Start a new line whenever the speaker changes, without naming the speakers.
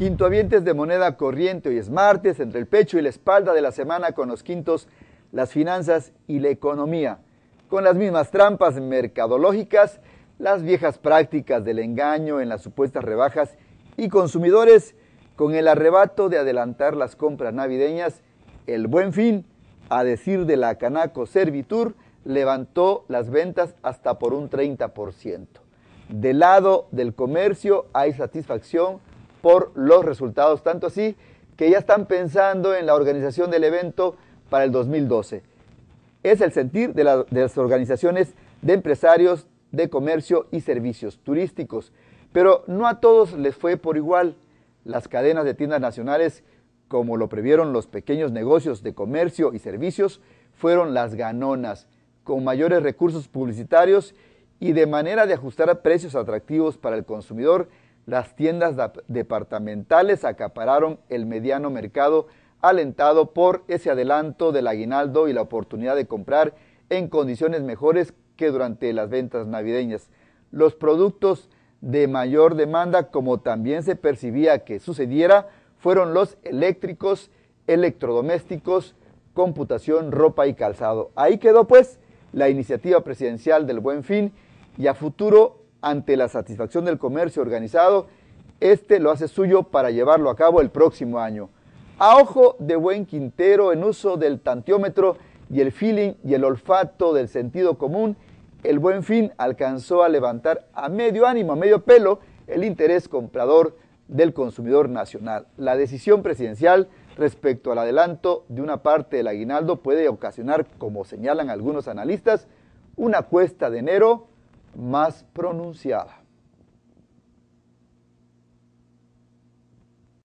Quintoavientes de moneda corriente, hoy es martes, entre el pecho y la espalda de la semana con los quintos, las finanzas y la economía, con las mismas trampas mercadológicas, las viejas prácticas del engaño en las supuestas rebajas y consumidores, con el arrebato de adelantar las compras navideñas, el buen fin, a decir de la Canaco Servitur, levantó las ventas hasta por un 30%. Del lado del comercio hay satisfacción por los resultados, tanto así que ya están pensando en la organización del evento para el 2012. Es el sentir de, las organizaciones de empresarios de comercio y servicios turísticos. Pero no a todos les fue por igual. Las cadenas de tiendas nacionales, como lo previeron los pequeños negocios de comercio y servicios, fueron las ganonas, con mayores recursos publicitarios y de manera de ajustar precios atractivos para el consumidor las tiendas departamentales acapararon el mediano mercado alentado por ese adelanto del aguinaldo y la oportunidad de comprar en condiciones mejores que durante las ventas navideñas. Los productos de mayor demanda, como también se percibía que sucediera, fueron los eléctricos, electrodomésticos, computación, ropa y calzado. Ahí quedó pues la iniciativa presidencial del Buen Fin y a futuro ante la satisfacción del comercio organizado, este lo hace suyo para llevarlo a cabo el próximo año. A ojo de buen Quintero, en uso del tantiómetro y el feeling y el olfato del sentido común, el buen fin alcanzó a levantar a medio ánimo, a medio pelo, el interés comprador del consumidor nacional. La decisión presidencial respecto al adelanto de una parte del aguinaldo puede ocasionar, como señalan algunos analistas, una cuesta de enero más pronunciada.